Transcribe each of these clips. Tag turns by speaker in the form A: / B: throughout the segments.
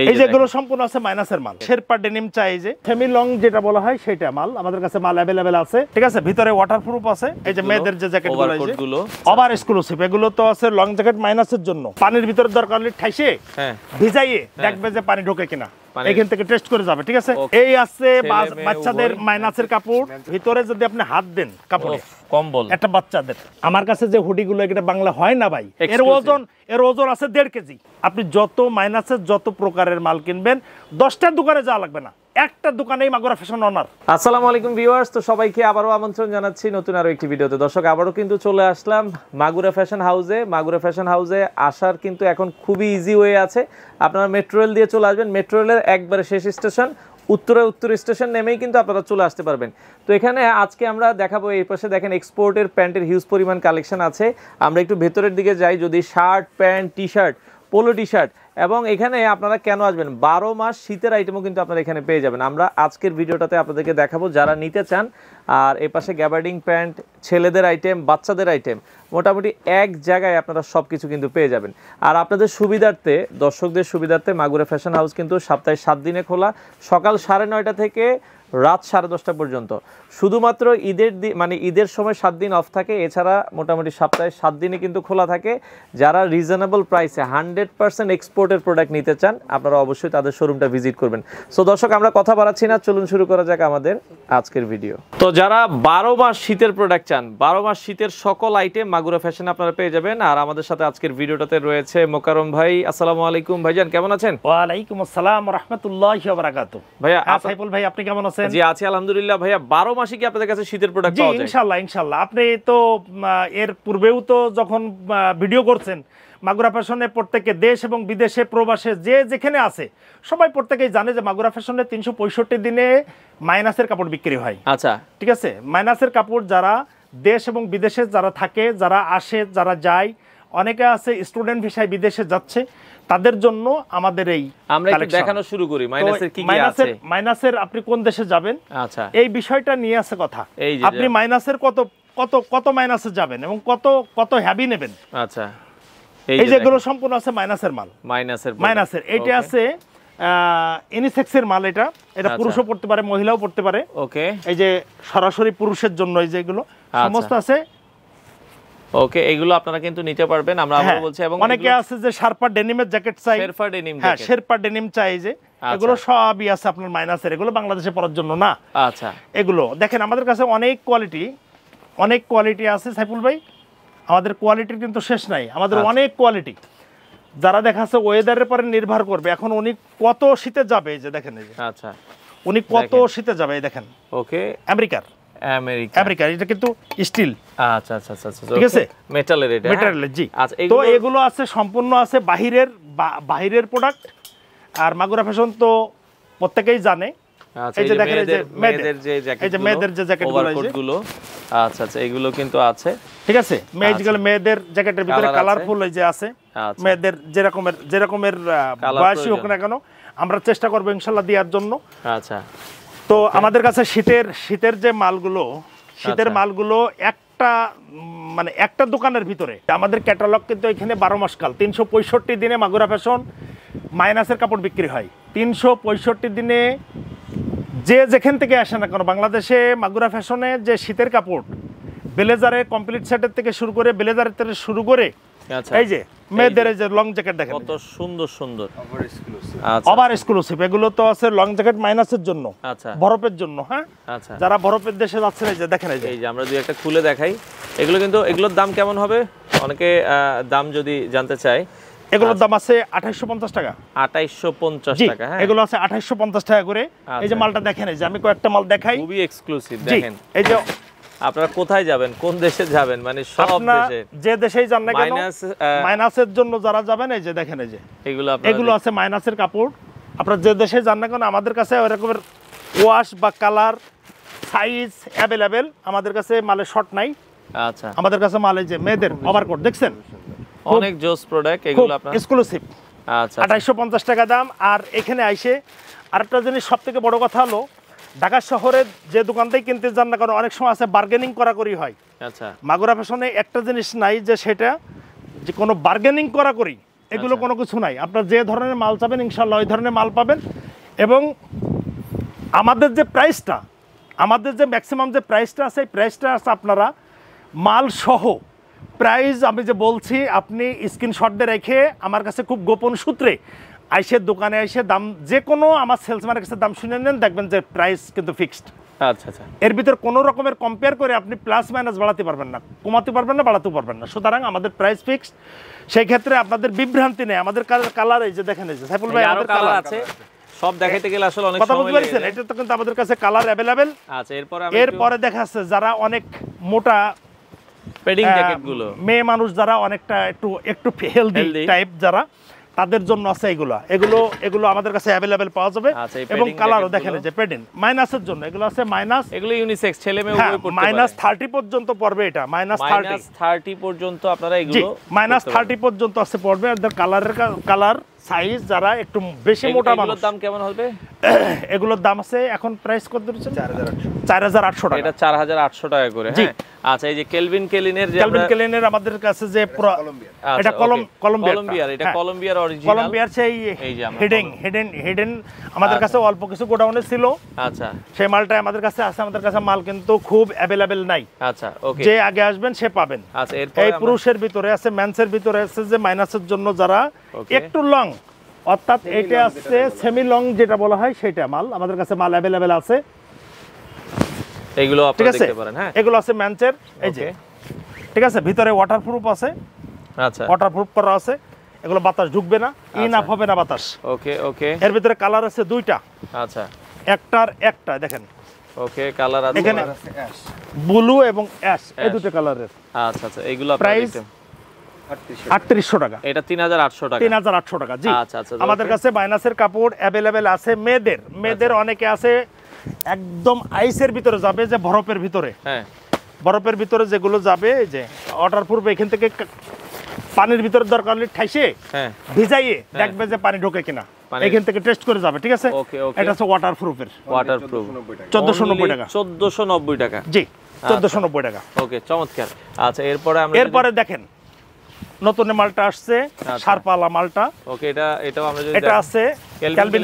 A: এই যেগুলো
B: সম্পূর্ণ আছে মাইনাসের মাল শেরপা ডেনিম চাই যে সেমি লং যেটা বলা হয় সেটা মাল আমাদের কাছে মাল অ্যাভেলেবেল আছে ঠিক আছে ভিতরে ওয়াটারপ্রুফ আছে এই যে মেয়েদের যে জ্যাকেট গুলো ওভার এক্সক্লুসিভ এগুলো তো আছে লং জ্যাকেট মাইনাসের জন্য পানির ভিতরে দরকার হলে ঠাইসে হ্যাঁ। ভিজাইয়ে হ্যাঁ। দেখবে যে পানি ঢোকে কিনা মানে এখান থেকে টেস্ট করে যাবে ঠিক আছে এই আছে বাচ্চাদের মাইনাসের কাপড় ভিতরে যদি আপনি হাত দেন কাপড়ে কম্বল একটা বাচ্চাদের আমার কাছে যে হুডিগুলো এটা বাংলা হয় না ভাই এর ওজন এর ওজন আছে দেড় কেজি আপনি যত মাইনাসের যত প্রকারের মাল কিনবেন দশটা দোকানে যাওয়া লাগবে না একটা দোকানেই মাগুরা ফ্যাশন অনার
A: আসসালামু আলাইকুম ভিউয়ার্স তো সবাইকে আবারও আমন্ত্রণ জানাচ্ছি নতুন আরও একটি ভিডিওতে দর্শক আবারও কিন্তু চলে আসলাম মাগুরা ফ্যাশন হাউসে মাগুরা ফ্যাশন হাউসে আসার কিন্তু এখন খুবই ইজি ওয়ে আছে আপনারা মেট্রো রেল দিয়ে চলে আসবেন মেট্রো রেলের একবারে শেষ স্টেশন উত্তরে উত্তর স্টেশন নেমেই কিন্তু আপনারা চলে আসতে পারবেন তো এখানে আজকে আমরা দেখাবো এই পাশে দেখেন এক্সপোর্টের প্যান্টের হিউজ পরিমাণ কালেকশন আছে আমরা একটু ভেতরের দিকে যাই যদি shirt pant T-shirt polo T-shirt এবং এখানে আপনারা কেন আসবেন বারো মাস শীতের আইটেমও কিন্তু আপনারা এখানে পেয়ে যাবেন আমরা আজকের ভিডিওটাতে আপনাদেরকে দেখাবো যারা নিতে চান আর এ পাশে গ্যাবার্ডিং প্যান্ট ছেলেদের আইটেম বাচ্চাদের আইটেম মোটামুটি এক জায়গায় আপনারা সব কিছু কিন্তু পেয়ে যাবেন আর আপনাদের সুবিধার্থে দর্শকদের সুবিধার্থে মাগুরা ফ্যাশন হাউস কিন্তু সপ্তাহে সাত দিনে খোলা সকাল সাড়ে নয়টা থেকে রাত সাড়ে দশটা পর্যন্ত শুধুমাত্র ঈদের দিন মানে ঈদের সময় সাত দিন অফ থাকে এছাড়া মোটামুটি সপ্তাহে সাত দিনে কিন্তু খোলা থাকে যারা রিজনেবল প্রাইসে হান্ড্রেড পার্সেন্ট এক্সপোর্টের প্রোডাক্ট নিতে চান আপনারা অবশ্যই তাদের শোরুমটা ভিজিট করবেন সো দর্শক আমরা কথা বাড়াচ্ছি না চলুন শুরু করা যাক আমাদের আজকের ভিডিও তো যারা বারো মাস শীতের প্রোডাক্ট চান বারো মাস শীতের সকল আইটেম মাগুরা ফ্যাশন আপনারা পেয়ে যাবেন আর আমাদের সাথে আজকের ভিডিওটাতে রয়েছে মোকারম ভাই আসসালামু আলাইকুম ভাইজান কেমন আছেন ওয়ালাইকুম
B: আসসালাম রহমতুল্লাহ
A: ভাইয়া হ্যাঁ, ভাই
B: আপনি কেমন আছেন আছেন জি
A: আছি আলহামদুলিল্লাহ ভাইয়া মাসে কি আপনাদের কাছে শীতের প্রোডাক্ট পাওয়া
B: যায় আপনি তো এর পূর্বেও তো যখন ভিডিও করছেন মাগুরা ফ্যাশনে প্রত্যেকে দেশ এবং বিদেশে প্রবাসে যে যেখানে আছে সবাই প্রত্যেকেই জানে যে মাগুরা ফ্যাশনে তিনশো পঁয়ষট্টি দিনে মাইনাসের কাপড় বিক্রি হয় আচ্ছা ঠিক আছে মাইনাসের কাপড় যারা দেশ এবং বিদেশে যারা থাকে যারা আসে যারা যায় অনেকে আছে স্টুডেন্ট ভিসায় বিদেশে যাচ্ছে তাদের জন্য আমাদের এই আমরা একটু দেখানো শুরু করি মাইনাসের কি কি আছে মাইনাসের আপনি কোন দেশে যাবেন আচ্ছা এই বিষয়টা নিয়ে আছে কথা আপনি মাইনাসের কত কত কত মাইনাসে যাবেন এবং কত কত হ্যাভি নেবেন আচ্ছা এই যেগুলো সম্পূর্ণ আছে মাইনাসের মাল
A: মাইনাসের মাইনাসের এটা আছে
B: ইনিসেক্সের মাল এটা এটা আচ্ছা। পুরুষও পড়তে পারে মহিলাও পড়তে পারে ওকে এই যে সরাসরি পুরুষের জন্য এই যেগুলো আচ্ছা। সমস্ত আছে ওকে এগুলো আপনারা কিন্তু
A: নিতে পারবেন আমরা আবার হ্যাঁ, বলছি এবং অনেকে আছে
B: যে শারপা ডেনিমের জ্যাকেট চাই শেরপা ডেনিম হ্যাঁ শেরপা ডেনিম চাই যে আচ্ছা। এগুলো সবই আছে আপনার মাইনাসের এগুলো বাংলাদেশে পড়ার জন্য না আচ্ছা এগুলো দেখেন আমাদের কাছে অনেক কোয়ালিটি অনেক কোয়ালিটি আছে সাইফুল ভাই আমাদের কোয়ালিটি কিন্তু শেষ নাই আমাদের আচ্ছা। অনেক কোয়ালিটি যারা দেখাচ্ছে ওয়েদারের পরে নির্ভর করবে এখন উনি কত শীতে যাবে এই যে দেখেন এই যে আচ্ছা উনি কত শীতে যাবে এই দেখেন ওকে আমেরিকার আমেরিকা আমেরিকা এটা কিন্তু স্টিল আচ্ছা আচ্ছা আচ্ছা, আচ্ছা ঠিক আছে মেটালের এটা মেটালের
A: হ্যাঁ? জি আচ্ছা, তো
B: এগুলো আছে সম্পূর্ণ আছে বাহিরের বাহিরের প্রোডাক্ট আর মাগুরা ফ্যাশন তো প্রত্যেকেই জানে
A: আচ্ছা, এই যে দেখেন এই যে মেয়েদের যে আচ্ছা আচ্ছা এগুলো কিন্তু আছে ঠিক
B: আছে মেয়েদের জ্যাকেটের ভিতরে কালারফুল এই যে আছে মেয়েদের যেরকমের যেরকমের বয়সী হোক না কেন আমরা চেষ্টা করবো ইনশাল্লাহ দেওয়ার জন্য আচ্ছা তো আমাদের কাছে শীতের শীতের যে মালগুলো শীতের আচ্ছা। মালগুলো একটা মানে একটা দোকানের ভিতরে আমাদের ক্যাটালগ কিন্তু এখানে বারো মাসকাল তিনশো পঁয়ষট্টি দিনে মাগুরা ফ্যাশন মাইনাসের কাপড় বিক্রি হয় তিনশো পঁয়ষট্টি দিনে যে যেখান থেকে আসে না কেন বাংলাদেশে মাগুরা ফ্যাশনে যে শীতের কাপড় ব্লেজারে কমপ্লিট সেটের থেকে শুরু করে ব্লেজারের থেকে শুরু করে আচ্ছা। এই যে মেয়েদের যে লং জ্যাকেট দেখেন
A: কত সুন্দর সুন্দর ওভার আচ্ছা।
B: এক্সক্লুসিভ এগুলো তো আছে লং জ্যাকেট মাইনাসের জন্য আচ্ছা বরফের জন্য হ্যাঁ
A: আচ্ছা যারা বরফের দেশে যাচ্ছে এই যে দেখেন এই যে আমরা দুই একটা খুলে দেখাই এগুলো কিন্তু এগুলোর দাম কেমন হবে অনেকে দাম যদি জানতে চাই এগুলোর আচ্ছা। দাম
B: আছে আঠাইশো পঞ্চাশ টাকা
A: আঠাইশো পঞ্চাশ টাকা হ্যাঁ এগুলো
B: আছে আঠাইশো পঞ্চাশ টাকা করে এই যে আচ্ছা। মালটা দেখেন এই যে আমি কয়েকটা মাল দেখাই খুবই এক্সক্লুসিভ দেখেন এই যে
A: আপনারা কোথায় যাবেন কোন দেশে যাবেন মানে সব দেশে
B: যে দেশেই যান না কেন মাইনাসের জন্য যারা যাবেন এই যে দেখেন এই যে এগুলো এগুলো আছে মাইনাসের কাপড় আপনারা যে দেশে যান না কেন আমাদের কাছে এরকমের ওয়াশ বা কালার সাইজ অ্যাভেলেবেল আমাদের কাছে মালে শর্ট নাই আচ্ছা আমাদের কাছে মালে যে মেয়েদের কোট দেখছেন
A: অনেক জোস প্রোডাক্ট এগুলো আপনারা এক্সক্লুসিভ আচ্ছা
B: 2850 আচ্ছা। টাকা দাম আর এখানে আইসে আরেকটা জিনিস সবথেকে বড় কথা হলো ঢাকা শহরে যে দোকানটাই কিনতে যান না কারণ অনেক সময় আছে বার্গেনিং করাকরি হয় আচ্ছা মাগুরা ফ্যাশনে একটা জিনিস নাই যে সেটা যে কোনো বার্গেনিং করাকরি এগুলো আচ্ছা। কোনো কিছু নাই আপনার যে ধরনের মাল চাবেন ইনশাল্লাহ ওই ধরনের মাল পাবেন এবং আমাদের যে প্রাইসটা আমাদের যে ম্যাক্সিমাম যে প্রাইসটা আছে এই প্রাইসটা আছে আপনারা মাল সহ প্রাইস আমি যে বলছি আপনি স্ক্রিনশটে রেখে আমার কাছে খুব গোপন সূত্রে আইসের দোকানে এসে দাম যে কোনো আমার সেলসম্যানের কাছে দাম শুনে নেন দেখবেন যে প্রাইস কিন্তু ফিক্সড আচ্ছা আচ্ছা এর ভিতর কোনো রকমের কম্পেয়ার করে আপনি প্লাস মাইনাস বাড়াতে পারবেন না কমাতে পারবেন না বাড়াতে পারবেন না সুতরাং আমাদের প্রাইস ফিক্সড সেই ক্ষেত্রে আপনাদের বিভ্রান্তি নেই আমাদের কালার এই যে দেখেন এই যে সাইফুল ভাই আমাদের কালার
A: আছে সব দেখাইতে গেলে আসলে অনেক সময় লাগে এটা
B: তো কিন্তু আমাদের কাছে কালার अवेलेबल
A: আচ্ছা এরপর আমি এরপরে
B: দেখা যাচ্ছে যারা অনেক মোটা পেডিং জ্যাকেট গুলো মেয়ে মানুষ যারা অনেকটা একটু একটু হেলদি টাইপ যারা তাদের জন্য আছে এগুলো এগুলো এগুলো আমাদের কাছে অ্যাভেলেবেল পাওয়া যাবে আচ্ছা, এবং কালারও দেখেন যে পেডিং মাইনাসের জন্য এগুলো আছে মাইনাস এগুলো ইউনিসেক্স ছেলে মেয়ে উভয় হ্যাঁ, পড়তে মাইনাস 30 পর্যন্ত পড়বে এটা মাইনাস 30
A: 30 পর্যন্ত আপনারা এগুলো মাইনাস 30
B: পর্যন্ত আছে পড়বে আর কালারের কালার সাইজ যারা একটু বেশি মোটা মানুষ এগুলোর দাম কেমন হবে এগুলোর দাম আছে এখন প্রাইস কত দিচ্ছেন 4800 4800
A: টাকা এটা 4800 টাকা করে হ্যাঁ আচ্ছা এই যে কেলভিন কেলিনের যে কেলভিন
B: কেলিনের আমাদের কাছে যে এটা কলম কলম্বিয়ার আচ্ছা, এটা কলম্বিয়ার
A: অরিজিনাল কলম্বিয়ার
B: সেই হিডেন হিডেন হিডেন আমাদের কাছে আচ্ছা। অল্প কিছু গোডাউনে ছিল আচ্ছা সেই মালটা আমাদের কাছে আছে আমাদের কাছে মাল কিন্তু খুব अवेलेबल নাই আচ্ছা ওকে যে আগে আসবেন সে পাবেন আচ্ছা এরপর এই পুরুষের ভিতরে আছে মেন্সের ভিতরে আছে যে মাইনাসের জন্য যারা একটু লং অর্থাৎ এটা আছে সেমি লং যেটা বলা হয় সেটা মাল আমাদের কাছে মাল অ্যাভেলেবেল আছে
A: এগুলো পারেন আছে হ্যাঁ।
B: এগুলো আছে ম্যানচের এই যে ঠিক আছে ভিতরে ওয়াটারপ্রুফ আছে আচ্ছা ওয়াটারপ্রুফ করা আছে এগুলো বাতাস ঢুকবে না ইনাফ আচ্ছা। হবে না বাতাস ওকে ওকে এর ভিতরে কালার আছে দুইটা আচ্ছা একটার একটা দেখেন
A: ওকে কালার আছে এখানে
B: ব্লু এবং অ্যাশ এই দুটো কালারের আচ্ছা
A: আচ্ছা এগুলো প্রাইস
B: দেখতে টাকা
A: এটা টাকা আচ্ছা, আচ্ছা, আমাদের কাছে
B: বাইনাসের কাপড় অ্যাভেলেবেল আছে মেয়েদের মেয়েদের অনেকে আছে একদম আইসের ভিতরে যাবে যে বরফের ভিতরে হ্যাঁ বরফের ভিতরে যেগুলো যাবে যে অর্ডার পূর্বে এখান থেকে পানির ভিতরে দরকার হলে ঠাইসে হ্যাঁ। ভিজাইয়ে হ্যাঁ। দেখবে যে পানি ঢোকে কিনা এখান থেকে টেস্ট করে যাবে ঠিক আছে এটা হচ্ছে ওয়াটার প্রুফের
A: ওয়াটার প্রুফ 1490 টাকা
B: 1490 টাকা জি 1490 আচ্ছা। টাকা
A: ওকে চমৎকার আচ্ছা এরপরে আমরা এরপরে
B: দেখেন নতুন মালটা আসছে আচ্ছা। সারপালা মালটা
A: ওকে এটা এটাও আমরা এটা আছে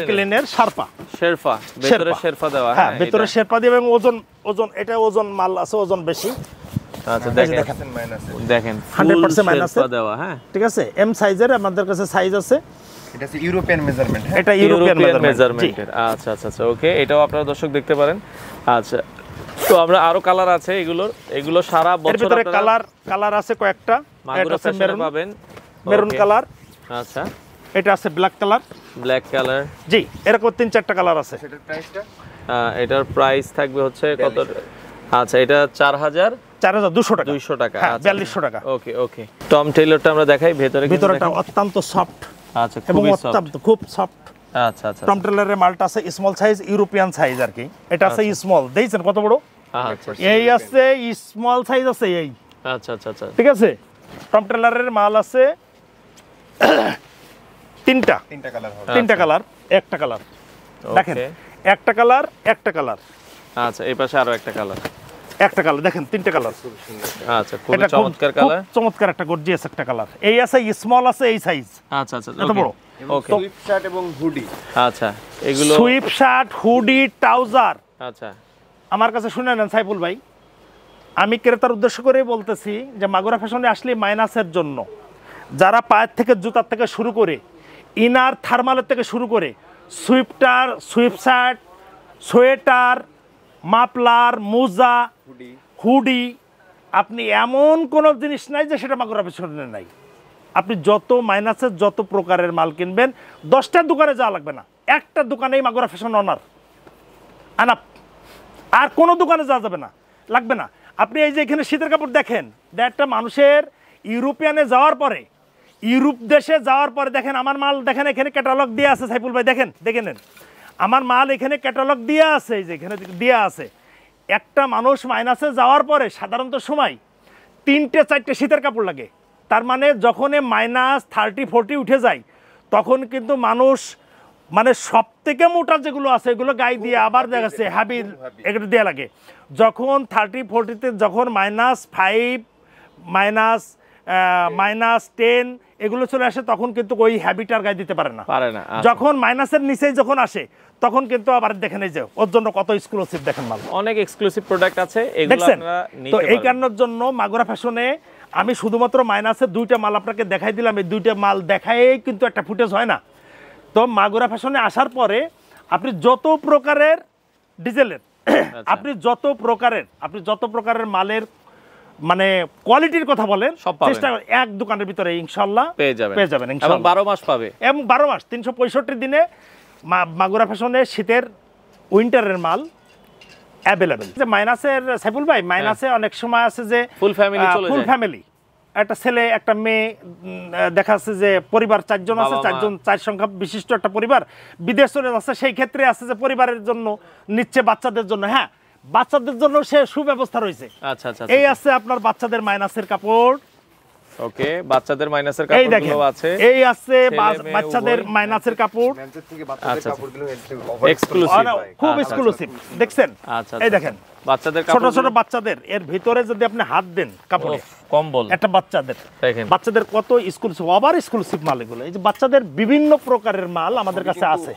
A: ক্লিনের সারপা ভেতরে দিয়ে হ্যাঁ, হ্যাঁ,
B: এবং ওজন ওজন এটা ওজন মাল আছে ওজন বেশি
A: এটাও দর্শক দেখতে পারেন আচ্ছা তো আমরা আরো কালার আছে এগুলোর এগুলো সারা বছর কালার
B: কালার আছে কয়েকটা পাবেন মেরুন কালার আচ্ছা এটা আছে ব্ল্যাক কালার
A: ব্ল্যাক কালার
B: জি এরকম তিন চারটা কালার আছে সেটার
A: এটার প্রাইস থাকবে হচ্ছে কত আচ্ছা এটা চার হাজার চার হাজার দুশো টাকা দুইশো টাকা হ্যাঁ, আচ্ছা,
B: বিয়াল্লিশশো আচ্ছা। টাকা ওকে ওকে
A: টম টেইলরটা আমরা দেখাই ভেতরে ভেতরটা
B: অত্যন্ত সফট
A: আচ্ছা এবং অত্যন্ত
B: খুব সফট আচ্ছা আচ্ছা টম টেইলরের আচ্ছা। মালটা আছে স্মল সাইজ ইউরোপিয়ান সাইজ আর কি এটা আছে স্মল দেখছেন কত বড় এই আছে স্মল সাইজ আছে এই আচ্ছা আচ্ছা আচ্ছা ঠিক আছে টম টেইলরের মাল আছে তিনটা তিনটা কালার তিনটা আচ্ছা। কালার একটা কালার দেখেন একটা কালার একটা কালার
A: আচ্ছা এই পাশে আরো একটা কালার
B: একটা কালার দেখেন তিনটা কালার
A: আচ্ছা খুব চমৎকার কালার
B: চমৎকার একটা গর্জিয়াস একটা কালার এই আছে স্মল আছে এই সাইজ
A: আচ্ছা আচ্ছা এত বড় ওকে সুইপ শার্ট এবং হুডি আচ্ছা এগুলো সুইপ
B: শার্ট হুডি ট্রাউজার আচ্ছা আমার কাছে শুনে নেন সাইফুল ভাই আমি ক্রেতার উদ্দেশ্য করেই বলতেছি যে মাগুরা ফ্যাশনে আসলে মাইনাসের জন্য যারা পায়ের থেকে জুতার থেকে শুরু করে ইনার থার্মালের থেকে শুরু করে সুইফটার সুইপশার্ট সোয়েটার মাপলার মোজা হুডি আপনি এমন কোনো জিনিস নাই যে সেটা মাগুরা পেছনে নাই আপনি যত মাইনাসের যত প্রকারের মাল কিনবেন দশটা দোকানে যাওয়া লাগবে না একটা দোকানেই মাগুরা ফ্যাশন অনার আনা আর কোনো দোকানে যাওয়া যাবে না লাগবে না আপনি এই যে এখানে শীতের কাপড় দেখেন একটা মানুষের ইউরোপিয়ানে যাওয়ার পরে ইউরোপ দেশে যাওয়ার পরে দেখেন আমার মাল দেখেন এখানে ক্যাটালগ দিয়ে আছে সাইফুল ভাই দেখেন দেখে নেন আমার মাল এখানে ক্যাটালগ দিয়ে আছে যে এখানে দিয়ে আছে একটা মানুষ মাইনাসে যাওয়ার পরে সাধারণত সময় তিনটে চারটে শীতের কাপড় লাগে তার মানে যখনই মাইনাস থার্টি ফোরটি উঠে যায় তখন কিন্তু মানুষ মানে সব থেকে মোটা যেগুলো আছে এগুলো গায়ে দিয়ে আবার দেখা যাচ্ছে এগুলো দেওয়া লাগে যখন থার্টি ফোরটিতে যখন minus five minus minus ten এগুলো চলে আসে তখন কিন্তু ওই হ্যাবিট আর গায়ে দিতে পারে না পারে না আচ্ছা। যখন মাইনাসের নিচে যখন আসে তখন কিন্তু আবার দেখেন নেই যে ওর জন্য কত এক্সক্লুসিভ দেখেন মাল
A: অনেক এক্সক্লুসিভ প্রোডাক্ট
B: আছে দেখছেন তো এই কারণের জন্য মাগুরা ফ্যাশনে আমি শুধুমাত্র মাইনাসের দুইটা মাল আপনাকে দেখাই দিলাম এই দুইটা মাল দেখাই কিন্তু একটা ফুটেজ হয় না তো মাগুরা ফ্যাশনে আসার পরে আপনি যত প্রকারের ডিজেলের আচ্ছা। আপনি যত প্রকারের আপনি যত প্রকারের মালের মানে কোয়ালিটির কথা বলেন চেষ্টা করেন এক দোকানের ভিতরে ইনশাল্লাহ পেয়ে যাবেন পেয়ে যাবেন এবং বারো মাস পাবে এবং বারো মাস তিনশো পঁয়ষট্টি দিনে মাগুরা ফ্যাশনে শীতের উইন্টারের মাল অ্যাভেলেবেল যে মাইনাসের সাইফুল ভাই মাইনাসে হ্যাঁ। অনেক সময় আছে যে ফুল ফ্যামিলি ফুল ফ্যামিলি একটা ছেলে একটা মেয়ে দেখা আছে যে পরিবার চারজন আছে চারজন চার সংখ্যা বিশিষ্ট একটা পরিবার বিদেশ চলে যাচ্ছে সেই ক্ষেত্রে আছে যে পরিবারের জন্য নিচ্ছে বাচ্চাদের জন্য হ্যাঁ বাচ্চাদের জন্য সে সুব্যবস্থা রয়েছে
A: আচ্ছা আচ্ছা, আচ্ছা এই আচ্ছা।
B: আছে আপনার বাচ্চাদের মাইনাসের কাপড়
A: ওকে বাচ্চাদের মাইনাসের কাপড়গুলো আছে এই আছে বাচ্চাদের
B: মাইনাসের কাপড় থেকে বাচ্চাদের আচ্ছা, কাপড়গুলো এক্সক্লুসিভ খুব এক্সক্লুসিভ দেখছেন আচ্ছা এই দেখেন বাচ্চাদের মাল এই বিভিন্ন প্রকারের মাল আমাদের কাছে আছে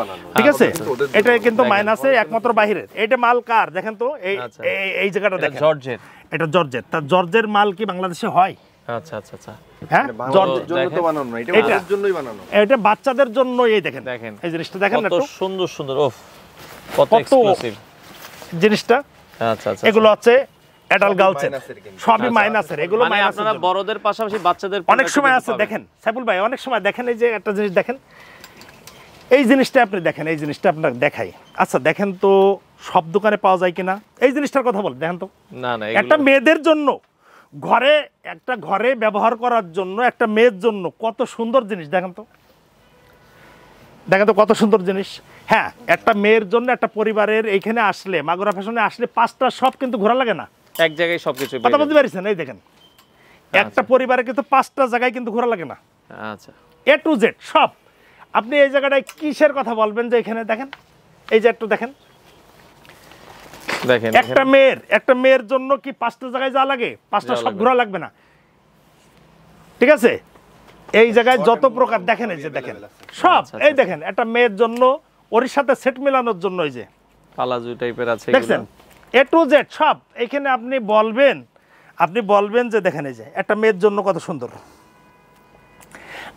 B: বানানো ঠিক আছে হ্যাঁ, এটা কিন্তু মাইনাসে একমাত্র বাহিরের এটা মাল কার দেখেন তো এই আচ্ছা। জায়গাটা দেখেন জর্জের এটা জর্জের তা জর্জের মাল কি বাংলাদেশে হয় আচ্ছা, আচ্ছা, হ্যাঁ? মানে এটা জন্যই বানানো এটা বাচ্চাদের জন্য এই দেখেন দেখেন এই জিনিসটা দেখেন না সুন্দর সুন্দর ওফ কত এক্সক্লুসিভ জিনিসটা আচ্ছা, আচ্ছা, এগুলো আচ্ছা। আছে মানে এই জিনিসটা আপনি দেখেন এই জিনিসটা দেখাই আচ্ছা দেখেন তো সব দোকানে পাওয়া যায় কিনা এই জিনিসটার কথা দেখেন তো না না একটা মেয়েদের জন্য ঘরে একটা ঘরে ব্যবহার করার জন্য একটা মেয়ের জন্য কত সুন্দর জিনিস দেখেন তো দেখেন তো কত সুন্দর জিনিস হ্যাঁ একটা মেয়ের জন্য একটা পরিবারের এইখানে আসলে মাগুরা ফ্যাশনে আসলে পাঁচটা সব কিন্তু ঘোরা লাগে না
A: এক জায়গায় সবকিছু কথা বলতে
B: পারিস এই দেখেন একটা আচ্ছা। পরিবারে কিন্তু পাঁচটা জায়গায় কিন্তু ঘোরা লাগে না আচ্ছা এ টু জেড সব আপনি এই জায়গাটায় কিসের কথা বলবেন যে এখানে দেখেন এই যে একটু দেখেন দেখেন একটা মেয়ের একটা মেয়ের জন্য কি পাঁচটা জায়গায় যা লাগে পাঁচটা সব ঘোরা লাগবে না ঠিক আছে এই জায়গায় যত প্রকার দেখেন এই যে দেখেন সব আচ্ছা, আচ্ছা, এই আচ্ছা। দেখেন একটা মেয়ের জন্য ওর সাথে সেট মেলানোর জন্য এই যে
A: পালাজু টাইপের আছে দেখছেন
B: এ টু জেড সব এখানে আপনি বলবেন আপনি বলবেন যে দেখেন এই যে একটা মেয়ের জন্য কত সুন্দর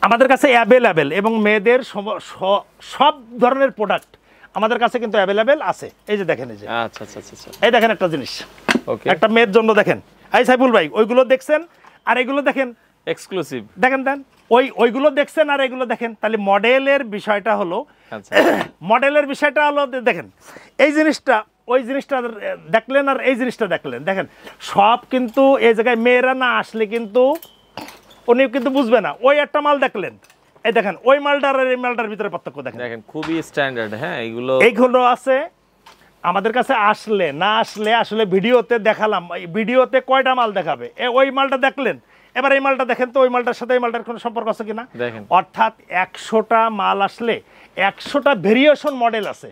B: আমাদের কাছে অ্যাভেলেবেল এবং মেয়েদের সব ধরনের প্রোডাক্ট আমাদের কাছে কিন্তু অ্যাভেলেবেল আছে এই যে দেখেন এই যে আচ্ছা আচ্ছা আচ্ছা এই দেখেন একটা জিনিস ওকে একটা মেয়ের জন্য দেখেন এই সাইফুল ভাই ওইগুলো দেখছেন আর এগুলো দেখেন এক্সক্লুসিভ দেখেন দেন ওই ওইগুলো দেখছেন আর এগুলো দেখেন তাহলে মডেলের বিষয়টা হলো আচ্ছা। মডেলের বিষয়টা হলো দেখেন এই জিনিসটা ওই জিনিসটা দেখলেন আর এই জিনিসটা দেখলেন দেখেন সব কিন্তু এই জায়গায় মেয়েরা না আসলে কিন্তু উনি কিন্তু বুঝবে না ওই একটা মাল দেখলেন এই দেখেন ওই মালটার আর এই মালটার ভিতরে পার্থক্য দেখেন দেখেন
A: খুবই স্ট্যান্ডার্ড হ্যাঁ এইগুলো
B: এইগুলো আছে আমাদের কাছে আসলে না আসলে আসলে ভিডিওতে দেখালাম ভিডিওতে কয়টা মাল দেখাবে এ ওই মালটা দেখলেন এবার এই মালটা দেখেন তো ওই মালটার সাথে এই মালটার কোনো সম্পর্ক আছে কিনা দেখেন অর্থাৎ একশোটা মাল আসলে একশোটা ভেরিয়েশন মডেল আছে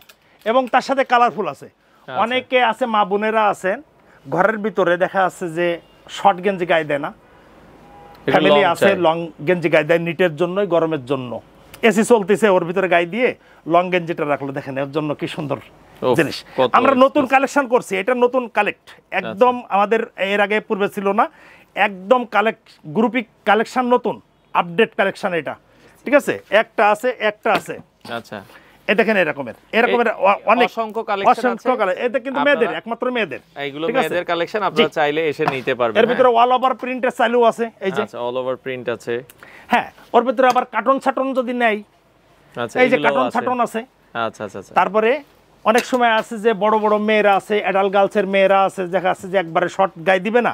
B: এবং তার সাথে কালারফুল আছে আচ্ছা। অনেকে আছে মা বোনেরা আছেন ঘরের ভিতরে দেখা আছে যে শর্ট গেঞ্জি গায়ে দেয় না ফ্যামিলি আছে লং গেঞ্জি গায়ে দেয় নিটের জন্যই গরমের জন্য এসি চলতেছে ওর ভিতরে গায়ে দিয়ে লং গেঞ্জিটা রাখলো দেখেন এর জন্য কি সুন্দর জিনিস আমরা নতুন কালেকশন করছি এটা নতুন কালেক্ট আচ্ছা। একদম আমাদের এর আগে পূর্বে ছিল না একদম কালেক গ্রুপিক কালেকশান নতুন আপডেট কালেকশান এটা ঠিক আছে একটা আছে একটা আছে আচ্ছা হ্যাঁ ওর ভিতরে আবার ছাটন যদি
A: আচ্ছা, এই যে ছাটন আছে আচ্ছা, আচ্ছা, তারপরে
B: অনেক সময় আছে যে বড় বড় মেয়েরা আছে গার্লসের মেয়েরা আছে দেখা যে একবারে শর্ট গায়ে দিবে না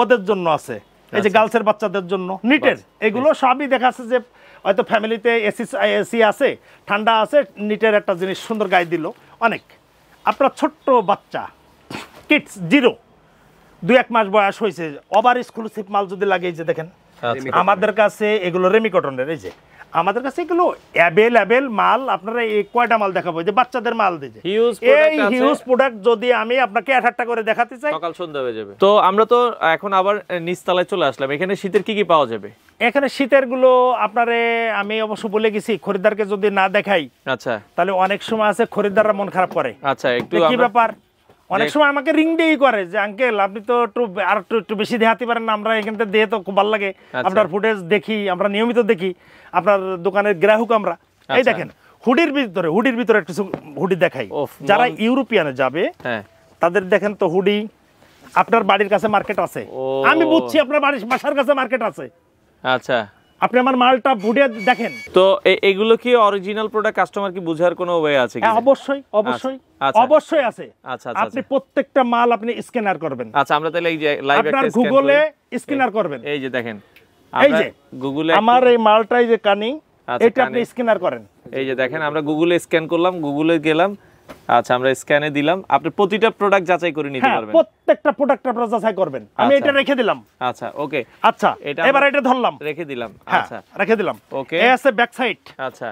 B: ওদের জন্য আছে এই যে গার্লসের আচ্ছা। বাচ্চাদের জন্য নিটের এগুলো হ্যাঁ। সবই দেখাচ্ছে যে হয়তো ফ্যামিলিতে এসি এসি আছে ঠান্ডা আছে নিটের একটা জিনিস সুন্দর গায়ে দিল অনেক আপনার ছোট্ট বাচ্চা কিডস জিরো দুই এক মাস বয়স হয়েছে ওভার স্কুল মাল যদি লাগে যে দেখেন আচ্ছা। আমাদের কাছে এগুলো রেমিকটনের এই যে আমাদের কাছে এগুলো অ্যাভেলেবেল মাল আপনারা এই কয়টা মাল দেখাবো যে বাচ্চাদের মাল দিয়েছে এই হিউজ প্রোডাক্ট যদি আমি আপনাকে এক হাজার করে দেখাতে চাই সকাল
A: সন্ধ্যা হয়ে যাবে তো আমরা তো এখন আবার নিচতলায় চলে আসলাম এখানে শীতের কি কি পাওয়া যাবে
B: এখানে শীতের গুলো আপনারে আমি অবশ্য বলে গেছি খরিদ্দারকে যদি না দেখাই আচ্ছা তাহলে অনেক সময় আছে খরিদ্দাররা মন খারাপ করে
A: আচ্ছা একটু কি ব্যাপার অনেক
B: সময় আমাকে রিং দিয়েই করে যে আঙ্কেল আপনি তো একটু আর একটু বেশি দেখাতে পারেন আমরা এখান থেকে দিয়ে তো খুব ভালো লাগে আচ্ছা। আপনার ফুটেজ দেখি আমরা নিয়মিত দেখি আপনার দোকানের গ্রাহক আমরা এই আচ্ছা। দেখেন হুডির ভিতরে হুডির ভিতরে কিছু হুডি দেখাই যারা ইউরোপিয়ানে যাবে হ্যাঁ। তাদের দেখেন তো হুডি আপনার বাড়ির কাছে মার্কেট আছে আমি বুঝছি আপনার বাড়ির বাসার কাছে মার্কেট আছে আচ্ছা আপনি আমার মালটা বুটে দেখেন
A: তো এগুলো কি অরিজিনাল প্রোডাক্ট কাস্টমার কি বোঝার কোনো ওয়ে আছে হ্যাঁ
B: অবশ্যই অবশ্যই আচ্ছা, আচ্ছা। অবশ্যই আছে আচ্ছা, আচ্ছা আপনি প্রত্যেকটা মাল আপনি স্ক্যানার করবেন
A: আচ্ছা আমরা তাহলে এই যে লাইভ আপনার গুগলে স্ক্যানার করবেন এই যে দেখেন এই যে গুগলে আমার এই
B: মালটাই যে কানি এটা আপনি স্ক্যানার করেন
A: এই যে দেখেন আমরা গুগলে স্ক্যান করলাম গুগলে গেলাম আচ্ছা আমরা স্ক্যানে দিলাম আপনি প্রতিটা প্রোডাক্ট যাচাই করে নিতে হ্যাঁ, পারবেন
B: প্রত্যেকটা প্রোডাক্ট আপনারা যাচাই করবেন আমি আচ্ছা। এটা রেখে দিলাম আচ্ছা ওকে আচ্ছা এটা এবার এটা ধরলাম রেখে দিলাম হ্যাঁ, আচ্ছা রেখে দিলাম ওকে এ আছে ব্যাক সাইড আচ্ছা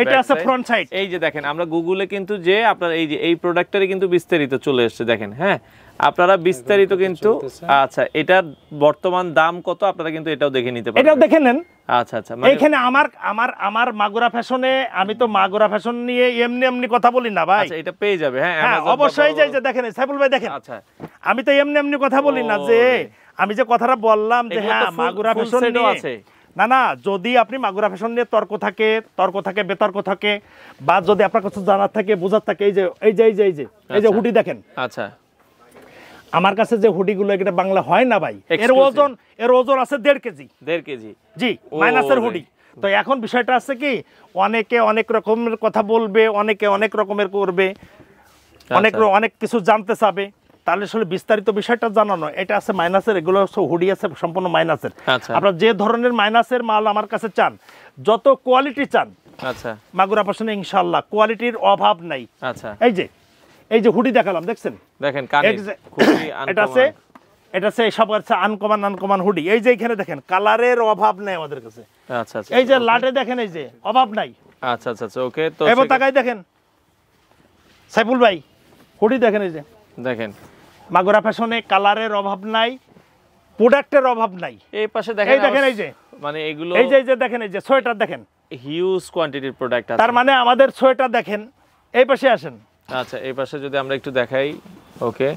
B: এটা আছে ফ্রন্ট সাইড এই
A: যে দেখেন আমরা গুগলে কিন্তু যে আপনার এই যে এই প্রোডাক্টেরই কিন্তু বিস্তারিত চলে এসেছে দেখেন হ্যাঁ আপনারা বিস্তারিত কিন্তু আচ্ছা এটার বর্তমান দাম কত আপনারা কিন্তু এটাও দেখে নিতে পারেন এটাও দেখে নেন আচ্ছা আচ্ছা মানে এখানে
B: আমার আমার আমার মাগুরা ফ্যাশনে আমি তো মাগুরা ফ্যাশন নিয়ে এমনি এমনি কথা বলি না ভাই আচ্ছা এটা
A: পেয়ে যাবে হ্যাঁ, হ্যাঁ অবশ্যই যাই
B: যে দেখেন সাইফুল ভাই দেখেন আচ্ছা আমি তো এমনি এমনি কথা বলি না যে আমি যে কথাটা বললাম যে হ্যাঁ মাগুরা ফ্যাশন নিয়ে আছে না না যদি আপনি মাগুরা ফ্যাশন নিয়ে তর্ক থাকে তর্ক থাকে বেতর্ক থাকে বা যদি আপনার কাছে জানার থাকে বোঝার থাকে এই যে এই যে এই যে এই যে আচ্ছা। হুডি দেখেন আচ্ছা আমার কাছে যে হুডিগুলো এটা বাংলা হয় না ভাই এর ওজন এর ওজন আছে দেড় কেজি দেড় কেজি জি মাইনাসের হুডি তো এখন বিষয়টা আছে কি অনেকে অনেক রকমের কথা বলবে অনেকে অনেক রকমের করবে আচ্ছা। অনেক অনেক কিছু জানতে চাবে তাহলে আসলে বিস্তারিত বিষয়টা জানানো এটা আছে মাইনাসের এগুলো হুডি আছে সম্পূর্ণ মাইনাসের আচ্ছা। আপনারা যে ধরনের মাইনাসের মাল আমার কাছে চান যত কোয়ালিটি চান আচ্ছা মাগুরা পাশনে ইনশাল্লাহ কোয়ালিটির অভাব নাই আচ্ছা এই যে এই যে হুডি দেখালাম দেখছেন দেখেন এটা আছে এটা সেই সব আছে আনকমান আনকমান হুডি এই যে এখানে দেখেন কালারের অভাব নাই আমাদের কাছে
A: আচ্ছা আচ্ছা এই যে আচ্ছা,
B: লাটে দেখেন এই যে অভাব নাই
A: আচ্ছা আচ্ছা, আচ্ছা ওকে তো এবার তাকাই
B: দেখেন সাইফুল ভাই হুডি দেখেন এই যে দেখেন মাগুরা ফ্যাশনে কালারের অভাব নাই প্রোডাক্টের অভাব নাই এই পাশে দেখেন এই দেখেন এই যে
A: মানে এগুলো এই যে এই
B: যে দেখেন এই যে সোয়েটার দেখেন
A: হিউজ কোয়ান্টিটির প্রোডাক্ট আছে তার
B: মানে আমাদের সোয়েটার দেখেন এই পাশে আসেন
A: আচ্ছা, আচ্ছা এই পাশে যদি আমরা একটু দেখাই ওকে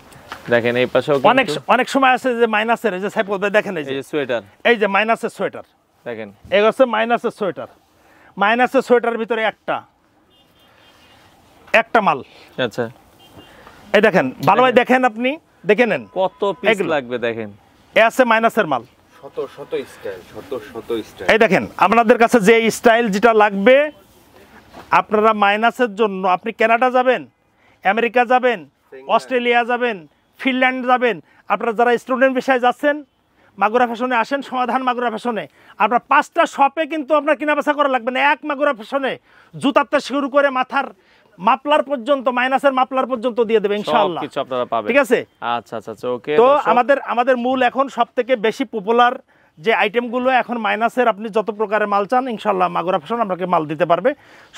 A: দেখেন এই পাশে অনেক
B: অনেক সময় আছে যে মাইনাসের এই যে সাইপল দেখেন এই যে সোয়েটার এই যে মাইনাসের সোয়েটার দেখেন এই হচ্ছে মাইনাসের সোয়েটার মাইনাসের সোয়েটার ভিতরে একটা একটা মাল আচ্ছা এই দেখেন ভালোভাবে দেখেন আপনি দেখে নেন কত পিস লাগবে দেখেন এ আছে মাইনাসের মাল শত শত স্টাইল শত শত স্টাইল এই দেখেন আপনাদের কাছে যে স্টাইল যেটা লাগবে আপনারা মাইনাসের জন্য আপনি কেনাটা যাবেন আমেরিকা যাবেন অস্ট্রেলিয়া যাবেন ফিনল্যান্ড যাবেন আপনারা যারা স্টুডেন্ট বিষয়ে যাচ্ছেন মাগুরা ফ্যাশনে আসেন সমাধান মাগুরা ফ্যাশনে আপনার পাঁচটা শপে কিন্তু আপনার কেনাবেচা করা লাগবে না এক মাগুরা ফ্যাশনে জুতাতে শুরু করে মাথার মাপলার পর্যন্ত মাইনাসের মাপলার পর্যন্ত দিয়ে দেবে ইনশাআল্লাহ কিছু আপনারা পাবেন ঠিক আছে
A: আচ্ছা আচ্ছা ওকে আচ্ছা, তো আমাদের
B: আমাদের মূল এখন সবথেকে বেশি পপুলার যে আইটেমগুলো এখন মাইনাসের আপনি যত প্রকারের মাল চান ইনশাআল্লাহ মাগুরা ফ্যাশন আপনাকে মাল দিতে পারবে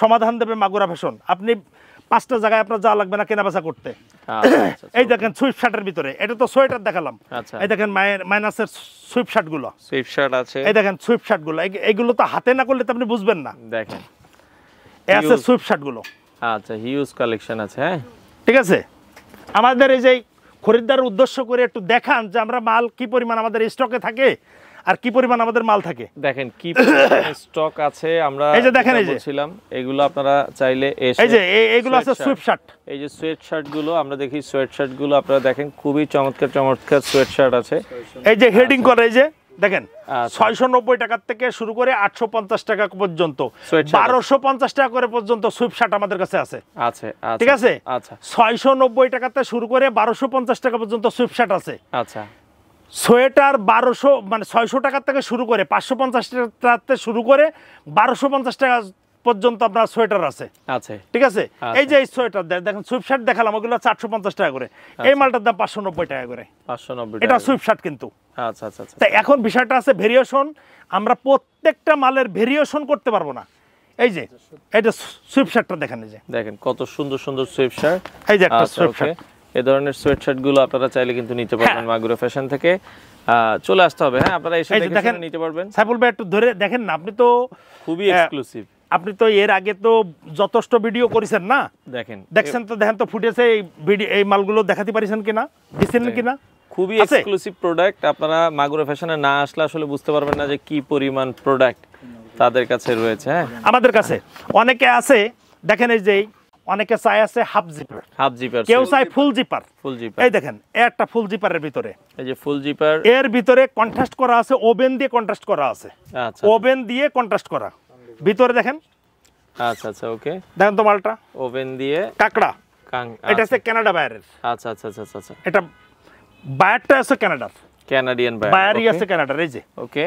B: সমাধান দেবে মাগুরা ফ্যাশন আপনি পাঁচটা জায়গায় আপনার যাওয়া লাগবে না কেনা বেচা করতে আচ্ছা, আচ্ছা, আচ্ছা। এই দেখেন সুইপ শার্টের ভিতরে এটা তো সোয়েটার দেখালাম এই দেখেন মায়ের মাইনাসের সুইপ শার্ট গুলো
A: সুইপ শার্ট আছে এই দেখেন
B: সুইপ শার্ট গুলো এগুলো তো হাতে না করলে তো আপনি বুঝবেন না দেখেন এই আছে সুইপ শার্ট গুলো আচ্ছা হিউজ কালেকশন আছে হ্যাঁ ঠিক আছে আমাদের এই যে খরিদ্দার উদ্দেশ্য করে একটু দেখান যে আমরা মাল কি পরিমাণ আমাদের স্টকে থাকে আর কি পরিমাণ আমাদের মাল থাকে
A: দেখেন কি স্টক আছে আমরা এই যে দেখেন এই যে বলছিলাম এগুলো আপনারা চাইলে এই যে এগুলো আছে সুইপ এই যে সোয়েট গুলো আমরা দেখি সোয়েট গুলো আপনারা দেখেন খুবই
B: চমৎকার চমৎকার সোয়েট আছে
A: এই যে হেডিং করে
B: এই যে দেখেন আচ্ছা। ছয়শো নব্বই টাকার থেকে শুরু করে আটশো পঞ্চাশ টাকা পর্যন্ত বারোশো পঞ্চাশ টাকা করে পর্যন্ত সুইপশার্ট আমাদের কাছে আছে
A: আছে আচ্ছা, ঠিক আছে
B: আচ্ছা ছয়শো নব্বই টাকাতে শুরু করে বারোশো পঞ্চাশ টাকা পর্যন্ত সুইপশার্ট আছে আচ্ছা সোয়েটার বারোশো মানে ছয়শো টাকার থেকে শুরু করে পাঁচশো পঞ্চাশ টাকাতে শুরু করে বারোশো পঞ্চাশ টাকা পর্যন্ত আপনার সোয়েটার আছে আছে ঠিক আছে এই যে এই সোয়েটার দেখেন সুইপ দেখালাম ওগুলো চারশো পঞ্চাশ টাকা করে আচ্ছা। এই মালটার দাম পাঁচশো নব্বই টাকা করে পাঁচশো নব্বই এটা সুইপ কিন্তু আচ্ছা আচ্ছা, আচ্ছা। তাই এখন বিষয়টা আছে ভেরিয়েশন আমরা প্রত্যেকটা মালের ভেরিয়েশন করতে পারবো না এই যে এটা সুইপ দেখেন এই যে
A: দেখেন কত সুন্দর সুন্দর সুইপ এই যে একটা সুইপ আচ্ছা, এ ধরনের সোয়েটশার্ট গুলো আপনারা চাইলে কিন্তু নিতে হ্যাঁ। পারবেন মাগুরো ফ্যাশন থেকে চলে আসতে হবে হ্যাঁ আপনারা এসে দেখে
B: নিতে পারবেন সাইফুল ভাই একটু ধরে দেখেন না আপনি তো
A: খুবই এক্সক্লুসিভ
B: আপনি তো এর আগে তো যথেষ্ট ভিডিও করেছেন না
A: দেখেন দেখছেন
B: তো দেখেন তো ফুটেছে এই ভিডিও এই মালগুলো দেখাতে পারিছেন কিনা দিচ্ছেন কিনা
A: খুবই এক্সক্লুসিভ প্রোডাক্ট আপনারা মাগুরো ফ্যাশনে না আসলে আসলে বুঝতে পারবেন না যে কি পরিমাণ প্রোডাক্ট তাদের কাছে রয়েছে হ্যাঁ
B: আমাদের কাছে অনেকে আছে দেখেন এই যে অনেকে চাই আছে হাফ জিপার হাফ জিপার কেউ চাই ফুল জিপার ফুল জিপার এই দেখেন একটা ফুল জিপারের ভিতরে এই যে ফুল জিপার এর ভিতরে কন্ট্রাস্ট করা আছে ওভেন দিয়ে কন্ট্রাস্ট করা আছে আচ্ছা ওভেন আচ্ছা। দিয়ে কন্ট্রাস্ট করা ভিতরে দেখেন
A: আচ্ছা আচ্ছা ওকে দেখেন তো মালটা ওভেন দিয়ে কাকড়া এটা আছে কানাডা বায়ারের আচ্ছা আচ্ছা আচ্ছা আচ্ছা
B: এটা বায়ারটা আছে কানাডার
A: কানাডিয়ান বায়ার বায়ারই আছে কানাডার এই যে ওকে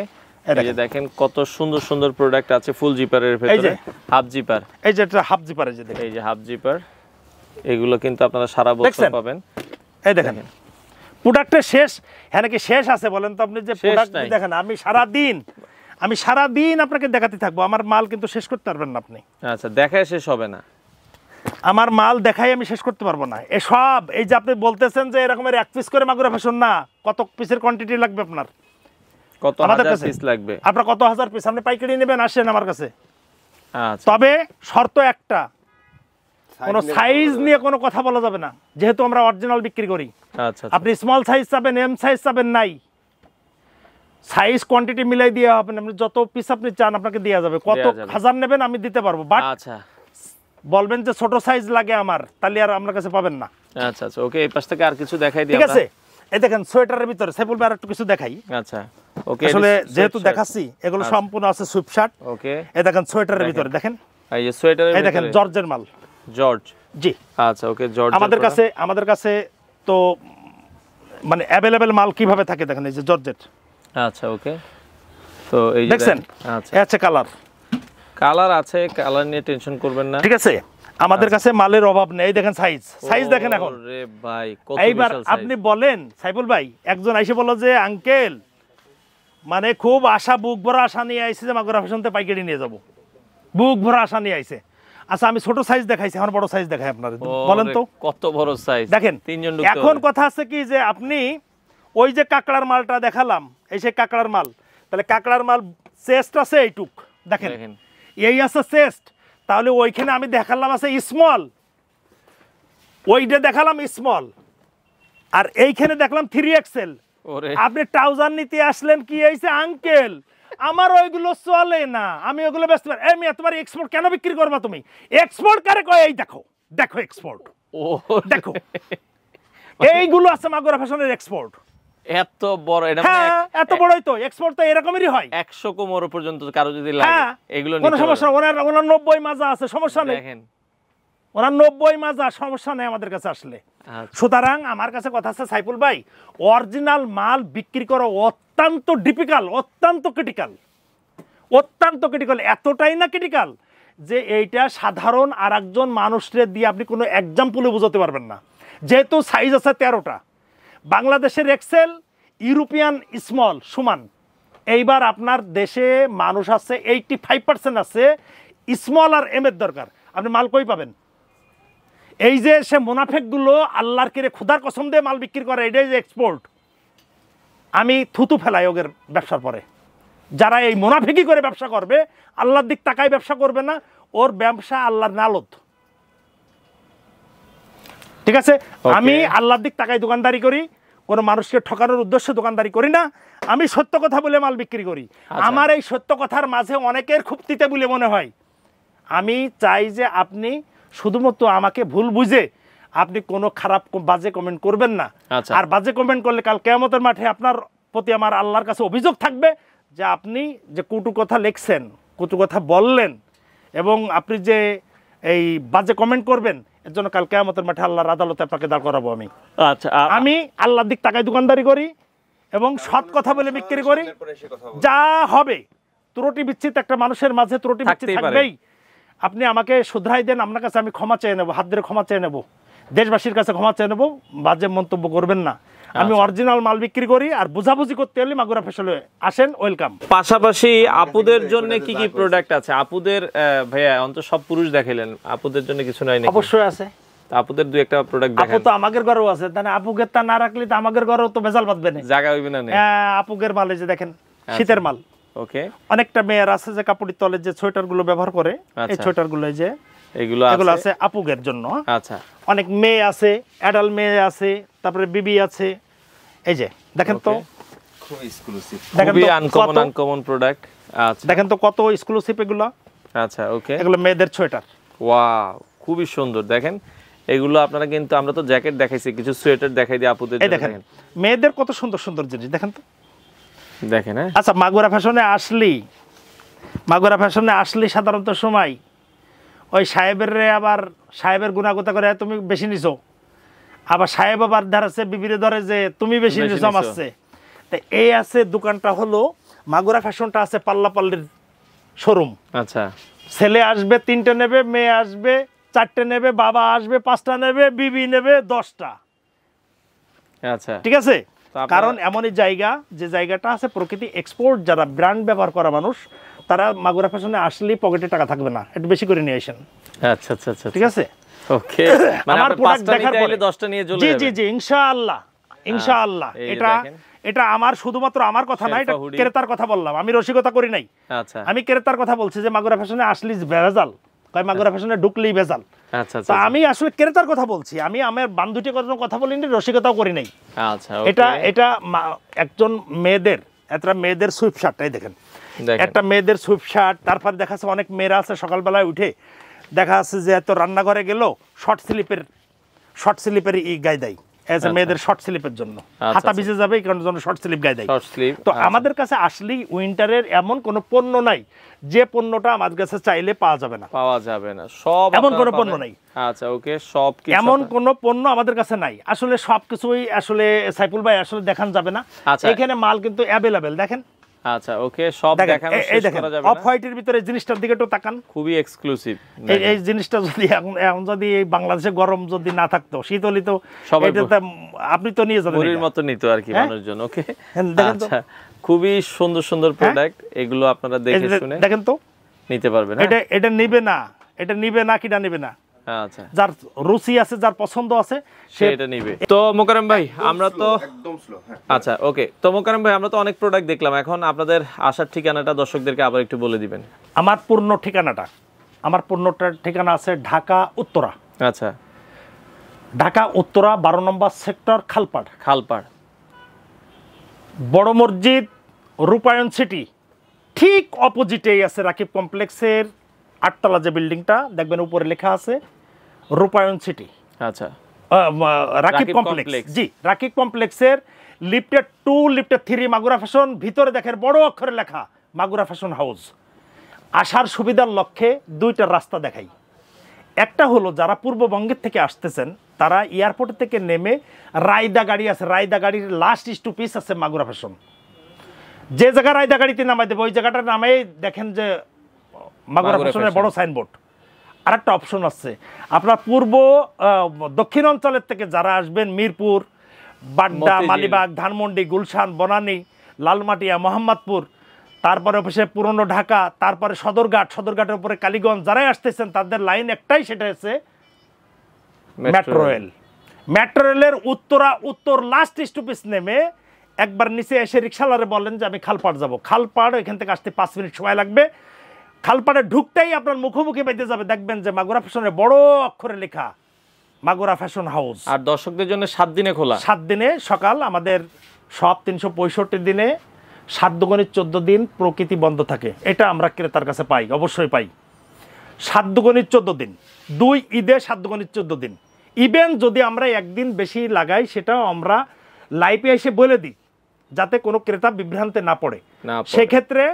A: দেখেন কত সুন্দর সুন্দর প্রোডাক্ট আছে ফুল জিপারের হাফ জিপার
B: এই যে এটা হাফ জিপার দেখেন
A: এই যে হাফ জিপার এগুলো কিন্তু আপনারা সারা বছর পাবেন
B: এই দেখেন প্রোডাক্টের শেষ হ্যাঁ শেষ আছে বলেন তো আপনি যে প্রোডাক্ট দেখেন আমি সারা দিন আমি সারা দিন আপনাকে দেখাতে থাকবো আমার মাল কিন্তু শেষ করতে পারবেন না আপনি
A: আচ্ছা দেখায় শেষ হবে না
B: আমার মাল দেখাই আমি শেষ করতে পারবো না এসব এই যে আপনি বলতেছেন যে এরকমের এক পিস করে মাগুরা ফ্যাশন না কত পিসের কোয়ান্টিটি লাগবে আপনার
A: কত হাজার পিস লাগবে
B: আপনার কত হাজার পিস আপনি পাইকারি নেবেন আসেন আমার কাছে আচ্ছা। তবে শর্ত একটা
A: কোনো সাইজ
B: নিয়ে কোনো কথা বলা যাবে না যেহেতু আমরা অরিজিনাল বিক্রি করি আচ্ছা, আচ্ছা। আপনি স্মল সাইজ এম সাইজ নাই সাইজ কোয়ান্টিটি মিলাই দিয়ে হবে আপনি যত পিস আপনি চান আপনাকে দেওয়া যাবে কত হাজার নেবেন আমি দিতে পারবো বাট বলবেন যে ছোট সাইজ লাগে আমার তাহলে আর আপনার কাছে পাবেন না
A: আচ্ছা আচ্ছা ওকে এই পাশ থেকে আর কিছু দেখাই দিই ঠিক আছে
B: এই দেখেন সোয়েটারের ভিতরে সে বলবে আর একটু কিছু দেখাই
A: আচ্ছা আসলে যেহেতু দেখাচ্ছি এগুলো আচ্ছা।
B: সম্পূর্ণ আছে ওকে এ দেখেন সোয়েটারের ভিতরে দেখেন
A: এই যে সোয়েটারের এই দেখেন জর্জের মাল জর্জ জি আচ্ছা ওকে জর্জ আমাদের কাছে
B: আমাদের কাছে তো মানে মাল কিভাবে থাকে দেখেন এই যে
A: আচ্ছা ওকে তো এই আচ্ছা কালার কালার আছে কালার নিয়ে টেনশন করবেন না ঠিক আছে
B: আমাদের আচ্ছা। কাছে মালের অভাব নেই দেখেন সাইজ সাইজ দেখেন এখন আপনি বলেন সাইফুল ভাই একজন এসে বলো যে আঙ্কেল মানে খুব আশা বুক ভরা আশা নিয়ে আইসে যে মাগুরা ফ্যাশনতে পাইকারি নিয়ে যাব বুক ভরা আশা নিয়ে আইসে আচ্ছা আমি ছোট সাইজ দেখাইছি এখন বড় সাইজ দেখাই আপনার বলেন তো
A: কত বড় সাইজ দেখেন তিনজন এখন
B: কথা আছে কি যে আপনি ওই যে কাকড়ার মালটা দেখালাম এই সেই কাকড়ার মাল তাহলে কাকড়ার মাল চেস্ট আছে এইটুক দেখেন এই আছে চেস্ট তাহলে ওইখানে আমি দেখালাম আছে স্মল ওইটা দেখালাম স্মল আর এইখানে দেখলাম থ্রি এক্সেল আপনি ট্রাউজার নিতে আসলেন কি হয়েছে আঙ্কেল আমার ওইগুলো চলে না আমি ওইগুলো ব্যস্ত মিয়া তোমার এক্সপোর্ট কেন বিক্রি করবো তুমি এক্সপোর্ট কারে কয় এই দেখো দেখো এক্সপোর্ট ও দেখো এইগুলো আছে মাগুরা ফ্যাশনের এক্সপোর্ট
A: এত বড় এটা মানে হ্যাঁ এত বড়ই
B: তো এক্সপোর্ট তো এরকমেরই হয় একশো কোমর
A: পর্যন্ত কারো যদি লাগে হ্যাঁ, এগুলো কোনো সমস্যা
B: ওনার ওনার 90 মাজা আছে সমস্যা নেই দেখেন ওরা নব্বই মাজা সমস্যা নেই আমাদের কাছে আসলে আচ্ছা। সুতরাং আমার কাছে কথা আছে সাইফুল ভাই অরিজিনাল মাল বিক্রি করা অত্যন্ত ডিফিকাল অত্যন্ত ক্রিটিক্যাল অত্যন্ত ক্রিটিক্যাল এতটাই না ক্রিটিক্যাল যে এইটা সাধারণ আর একজন মানুষের দিয়ে আপনি কোনো এক্সাম্পলে বোঝাতে পারবেন না যেহেতু সাইজ আছে তেরোটা বাংলাদেশের এক্সেল ইউরোপিয়ান স্মল সমান এইবার আপনার দেশে মানুষ আছে এইটি ফাইভ পার্সেন্ট আছে স্মল আর এম এর দরকার আপনি মাল কই পাবেন এই যে সে মোনাফেকগুলো আল্লাহর কিরে ক্ষুধার কসম দিয়ে মাল বিক্রি করে এটাই যে এক্সপোর্ট আমি থুতু ফেলাই ওগের ব্যবসার পরে যারা এই মোনাফেকি করে ব্যবসা করবে আল্লাহর দিক টাকায় ব্যবসা করবে না ওর ব্যবসা আল্লাহর নালত ঠিক আছে আমি আল্লাহর দিক টাকায় দোকানদারি করি কোনো মানুষকে ঠকানোর উদ্দেশ্যে দোকানদারি করি না আমি সত্য কথা বলে মাল বিক্রি করি আচ্ছা। আমার এই সত্য কথার মাঝে অনেকের খুব তিতে বলে মনে হয় আমি চাই যে আপনি শুধুমাত্র আমাকে ভুল বুঝে আপনি কোনো খারাপ বাজে কমেন্ট করবেন না আচ্ছা। আর বাজে কমেন্ট করলে কাল কেয়ামতের মাঠে আপনার প্রতি আমার আল্লাহর কাছে অভিযোগ থাকবে যে আপনি যে কুটু কথা লেখছেন কুটু কথা বললেন এবং আপনি যে এই বাজে কমেন্ট করবেন এর জন্য কাল কেয়ামতের মাঠে আল্লাহর আদালতে আপনাকে দাঁড় করাবো আমি আচ্ছা আমি আল্লাহর দিক টাকায় দোকানদারি করি এবং সৎ কথা বলে বিক্রি করি যা হবে ত্রুটি বিচ্ছিত একটা মানুষের মাঝে ত্রুটি বিচ্ছিত থাকবেই আপনি আমাকে শুধরাই দেন আপনার কাছে আমি ক্ষমা চেয়ে নেবো হাত ধরে ক্ষমা চেয়ে নেবো দেশবাসীর কাছে ক্ষমা চেয়ে নেবো বাজে মন্তব্য করবেন না আমি অরিজিনাল আচ্ছা। মাল বিক্রি করি আর বুঝাবুঝি করতে হলে মাগুরা ফেসল আসেন ওয়েলকাম
A: পাশাপাশি আপুদের জন্য কি কি প্রোডাক্ট আছে আপুদের ভাইয়া অন্ত সব পুরুষ দেখাইলেন আপুদের জন্য কিছু নাই অবশ্যই আছে আপুদের দুই একটা প্রোডাক্ট দেখেন আপু
B: তো আমাদের ঘরেও আছে তাহলে আপুকে তা না রাখলে তো আমাদের ঘরেও তো ভেজাল বাঁধবে না জায়গা হইবে না আপুকের মাল এই যে দেখেন আচ্ছা। শীতের মাল ওকে অনেকটা মেয়ের আছে যে কাপড়ের তলে যে সোয়েটার গুলো ব্যবহার করে এই আচ্ছা। সোয়েটার গুলো যে
A: এগুলো এগুলো আছে আপুগের জন্য হ্যাঁ? আচ্ছা
B: অনেক মেয়ে আছে অ্যাডাল মেয়ে আছে তারপরে বিবি আছে এই যে দেখেন তো খুবই কত আচ্ছা।, আচ্ছা ওকে মেয়েদের সোয়েটার
A: খুবই সুন্দর দেখেন এগুলো আপনারা কিন্তু আমরা তো জ্যাকেট দেখাইছি কিছু সোয়েটার দেখাই দিই আপুদের দেখেন
B: মেয়েদের কত সুন্দর সুন্দর জিনিস দেখেন তো দেখেন হ্যাঁ? আচ্ছা মাগুরা ফ্যাশনে আসলি মাগুরা ফ্যাশনে আসলি সাধারণত সময় ওই সাহেবের আবার সাহেবের গুণাগত করে তুমি বেশি নিছো আবার সাহেব আবার ধারাচ্ছে বিবিরে ধরে যে তুমি বেশি নিছো মারছে তা এই আছে দোকানটা হলো মাগুরা ফ্যাশনটা আছে পাল্লাপাল্লির শোরুম আচ্ছা ছেলে আসবে তিনটে নেবে মেয়ে আসবে চারটে নেবে বাবা আসবে পাঁচটা নেবে বিবি নেবে দশটা আচ্ছা ঠিক আছে কারণ এমনই জায়গা যে জায়গাটা আছে প্রকৃতি এক্সপোর্ট যারা ব্র্যান্ড ব্যবহার করা মানুষ তারা মাগুরা ফ্যাশনে আসলেই পকেটে টাকা থাকবে না একটু বেশি করে নিয়ে আসেন
A: আচ্ছা আচ্ছা আচ্ছা, আচ্ছা। ঠিক আছে ওকে মানে আমার প্রোডাক্ট দেখার পরে 10টা নিয়ে চলে জি জি
B: জি ইনশাআল্লাহ আচ্ছা, ইনশাআল্লাহ এটা এটা আমার শুধুমাত্র আমার কথা না এটা ক্রেতার কথা বললাম আমি রসিকতা করি নাই আচ্ছা আমি ক্রেতার কথা বলছি যে মাগুরা ফ্যাশনে আসলি ভেজাল কয় মাগুরা ফ্যাশনে আচ্ছা। ঢুকলেই ভেজাল আচ্ছা, আচ্ছা, আচ্ছা। আমি আসলে ক্রেতার কথা বলছি আমি আমার বান্ধবীটি কথা কথা বলিনি রসিকতাও করি নাই এটা এটা একজন মেয়েদের একটা মেয়েদের সুইপ শার্টটাই দেখেন একটা মেয়েদের সুইপ শার্ট তারপর দেখা যাচ্ছে অনেক মেয়েরা আছে সকালবেলায় উঠে দেখা যাচ্ছে যে এত রান্নাঘরে গেল শর্ট স্লিপের শর্ট স্লিপের ই গায়ে দেয় এজ এ আচ্ছা। মেয়েদের শর্ট স্লিপের জন্য আচ্ছা, হাতা আচ্ছা। ভিজে যাবে এই শর্ট স্লিপ গায়ে দেয় তো আমাদের কাছে আসলেই উইন্টারের এমন পণ্য নাই যে পণ্যটা আমার কাছে চাইলে পাওয়া যাবে না পাওয়া যাবে না সব এমন কোনো পণ্য নাই
A: আচ্ছা ওকে সব এমন
B: কোন পণ্য আমাদের কাছে নাই আসলে সবকিছুই আসলে সাইফুল ভাই আসলে দেখান যাবে না এখানে মাল কিন্তু অ্যাভেলেবেল দেখেন
A: আচ্ছা ওকে সব দেখানো শেষ করা যাবে অফ
B: হোয়াইটের ভিতরে জিনিসটার দিকে একটু
A: তাকান খুবই এক্সক্লুসিভ এই
B: জিনিসটা যদি এখন বাংলাদেশে গরম যদি না থাকতো শীত হলে তো সবাই আপনি তো নিয়ে যাবেন ওরির মতো
A: আর কি হ্যাঁ? মানুষজন ওকে হ্যাঁ, আচ্ছা খুবই সুন্দর সুন্দর প্রোডাক্ট হ্যাঁ? এগুলো আপনারা দেখে শুনে দেখেন তো নিতে পারবেন এটা
B: এটা নেবে না এটা নিবে না কিটা নেবে না আচ্ছা। যার রুচি আছে যার পছন্দ আছে সেটা নিবে
A: তো মোকারম ভাই আমরা তো
B: হ্যাঁ।
A: আচ্ছা ওকে তো মোকারম ভাই আমরা তো অনেক প্রোডাক্ট দেখলাম এখন আপনাদের আসার ঠিকানাটা দর্শকদেরকে
B: আবার একটু বলে দিবেন আমার পূর্ণ ঠিকানাটা আমার পূর্ণটার ঠিকানা আছে ঢাকা উত্তরা আচ্ছা ঢাকা উত্তরা বারো নম্বর সেক্টর খালপাড় খালপাড় বড় মসজিদ রূপায়ণ সিটি ঠিক অপোজিটেই আছে রাকিব কমপ্লেক্সের আটতলা যে বিল্ডিংটা দেখবেন উপরে লেখা আছে রূপায়ণ সিটি আচ্ছা রাকিব কমপ্লেক্স জি রাকিব কমপ্লেক্সের lifted two lifted three Magura fashion ভিতরে দেখেন বড় অক্ষরে লেখা মাগুরা ফ্যাশন হাউস আসার সুবিধার লক্ষ্যে দুইটা রাস্তা দেখাই একটা হলো যারা পূর্ববঙ্গের থেকে আসতেছেন তারা এয়ারপোর্টের থেকে নেমে রায়দা গাড়ি আছে রায়দা গাড়ির লাস্ট টু পিস আছে মাগুরা ফ্যাশন যে জায়গা রায়দা গাড়িতে নামাই দেবে ওই জায়গাটা নামাই দেখেন যে মাগুরা বড় সাইনবোর্ড আর একটা অপশন আছে আপনার পূর্ব দক্ষিণ অঞ্চলের থেকে যারা আসবেন মিরপুর বাড্ডা মালিবাগ ধানমন্ডি গুলশান বনানী লালমাটিয়া মোহাম্মদপুর তারপরে অফিসে পুরনো ঢাকা তারপরে সদরঘাট সদরঘাটের উপরে কালীগঞ্জ যারাই আসতেছেন তাদের লাইন একটাই সেটা হচ্ছে মেট্রো রেল মেট্রো রেলের উত্তরা উত্তর লাস্ট স্টপেজ নেমে একবার নিচে এসে রিক্সালারে বলেন যে আমি খালপাড় যাব খালপাড় এখান থেকে আসতে পাঁচ মিনিট সময় লাগবে খালপাড়ে ঢুকতেই আপনার মুখোমুখি পেতে যাবে দেখবেন যে মাগুরা ফ্যাশনে বড় অক্ষরে লেখা মাগুরা ফ্যাশন হাউস আর
A: দর্শকদের জন্য সাত দিনে খোলা
B: সাত দিনে সকাল আমাদের সব তিনশো পঁয়ষট্টি দিনে সাত দুগুণের চোদ্দ দিন প্রকৃতি বন্ধ থাকে এটা আমরা ক্রেতার কাছে পাই অবশ্যই পাই সাত দুগুণের চোদ্দ দিন দুই ঈদে সাত দুগুণের চোদ্দ দিন ইভেন যদি আমরা একদিন বেশি লাগাই সেটাও আমরা লাইফে এসে বলে দিই যাতে কোনো ক্রেতা বিভ্রান্তে না পড়ে সেক্ষেত্রে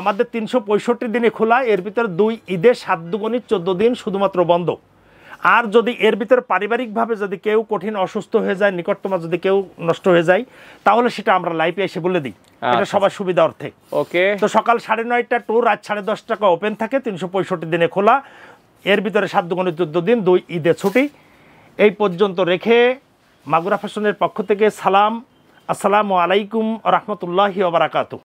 B: আমাদের তিনশো পঁয়ষট্টি দিনে খোলা এর ভিতরে দুই ঈদে সাত দুগুণি চোদ্দো দিন শুধুমাত্র বন্ধ আর যদি এর ভিতরে পারিবারিকভাবে যদি কেউ কঠিন অসুস্থ হয়ে যায় নিকটতমা যদি কেউ নষ্ট হয়ে যায় তাহলে সেটা আমরা লাইফে এসে বলে দিই এটা আচ্ছা। সবার সুবিধা অর্থে ওকে তো সকাল সাড়ে নয়টা টু রাত সাড়ে দশ টাকা ওপেন থাকে তিনশো পঁয়ষট্টি দিনে খোলা এর ভিতরে সাত দুগুণি চোদ্দ দিন দুই ঈদে ছুটি এই পর্যন্ত রেখে মাগুরা ফ্যাশনের পক্ষ থেকে সালাম আসসালামু আলাইকুম রহমতুল্লাহি ওবরাকাতু